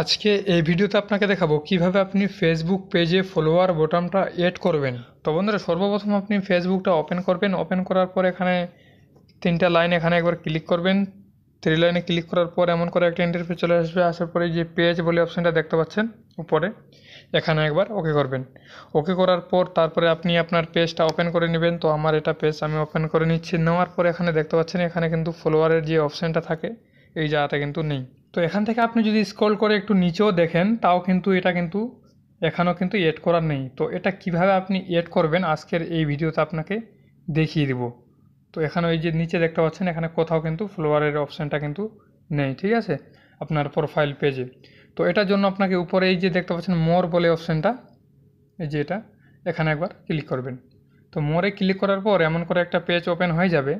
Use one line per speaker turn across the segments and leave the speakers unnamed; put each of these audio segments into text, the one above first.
আজকে এই ভিডিওতে আপনাকে দেখাবো কিভাবে আপনি ফেসবুক পেজে ফলোয়ার বোটামটা এড করবেন তো বন্ধুরা সর্বপ্রথম আপনি ফেসবুকটা ওপেন করবেন ওপেন করার পর এখানে তিনটা লাইন এখানে একবার ক্লিক করবেন থ্রি লাইনে ক্লিক করার পর এমন করে একটা ইন্টারফেস চলে আসবে আসার পরে যে পেজ বলে অপশানটা দেখতে পাচ্ছেন উপরে এখানে একবার ওকে করবেন ওকে করার পর তারপরে আপনি আপনার পেজটা ওপেন করে নেবেন তো আমার এটা পেজ আমি ওপেন করে নিচ্ছি নেওয়ার পর এখানে দেখতে পাচ্ছেন এখানে কিন্তু ফলোয়ারের যে অপশানটা থাকে এই জায়গাটা কিন্তু নেই তো এখান থেকে আপনি যদি স্ক্রল করে একটু নিচেও দেখেন তাও কিন্তু এটা কিন্তু এখানেও কিন্তু এড করার নেই তো এটা কিভাবে আপনি এড করবেন আজকের এই ভিডিওতে আপনাকে দেখিয়ে দিব তো এখানে ওই যে নিচে দেখতে পাচ্ছেন এখানে কোথাও কিন্তু ফ্লোয়ারের অপশানটা কিন্তু নেই ঠিক আছে আপনার প্রোফাইল পেজে তো এটার জন্য আপনাকে উপরে এই যে দেখতে পাচ্ছেন মোর বলে অপশানটা এই যে এটা এখানে একবার ক্লিক করবেন তো মোরে ক্লিক করার পর এমন করে একটা পেজ ওপেন হয়ে যাবে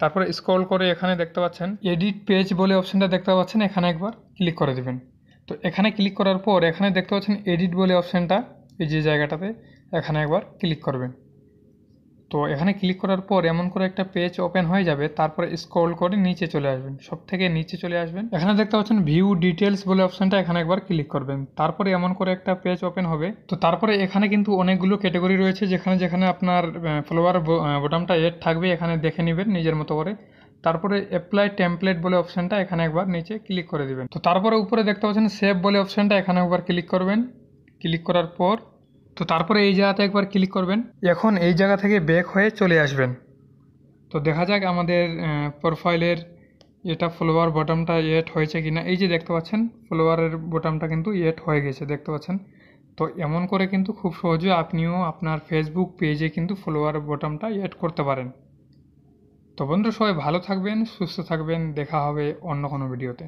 তারপরে স্ক্রল করে এখানে দেখতে পাচ্ছেন এডিট পেজ বলে অপশনটা দেখতে পাচ্ছেন এখানে একবার ক্লিক করে দেবেন তো এখানে ক্লিক করার পর এখানে দেখতে পাচ্ছেন এডিট বলে অপশানটা এই যে জায়গাটাতে এখানে একবার ক্লিক করবেন তো এখানে ক্লিক করার পর এমন করে একটা পেজ ওপেন হয়ে যাবে তারপরে স্ক্রল করে নিচে চলে আসবেন সব থেকে নিচে চলে আসবেন এখানে দেখতে পাচ্ছেন ভিউ ডিটেলস বলে অপশনটা এখানে একবার ক্লিক করবেন তারপরে এমন করে একটা পেজ ওপেন হবে তো তারপরে এখানে কিন্তু অনেকগুলো ক্যাটাগরি রয়েছে যেখানে যেখানে আপনার ফলোয়ার বোটামটা এড থাকবে এখানে দেখে নেবেন নিজের মতো করে তারপরে অ্যাপ্লাই টেমপ্লেট বলে অপশানটা এখানে একবার নিচে ক্লিক করে দেবেন তো তারপরে উপরে দেখতে পাচ্ছেন সেভ বলে অপশানটা এখানে একবার ক্লিক করবেন ক্লিক করার পর তো তারপরে এই জায়গাতে একবার ক্লিক করবেন
এখন এই জায়গা থেকে ব্যাক হয়ে চলে আসবেন তো
দেখা যাক আমাদের প্রোফাইলের এটা ফলোয়ার বটমটা এড হয়েছে কি না এই যে দেখতে পাচ্ছেন ফলোয়ারের বটমটা কিন্তু এড হয়ে গেছে দেখতে পাচ্ছেন তো এমন করে কিন্তু খুব সহজে আপনিও আপনার ফেসবুক পেজে কিন্তু ফলোয়ার বটমটা এড করতে পারেন তো বন্ধুরা সবাই ভালো থাকবেন সুস্থ থাকবেন দেখা হবে অন্য কোনো ভিডিওতে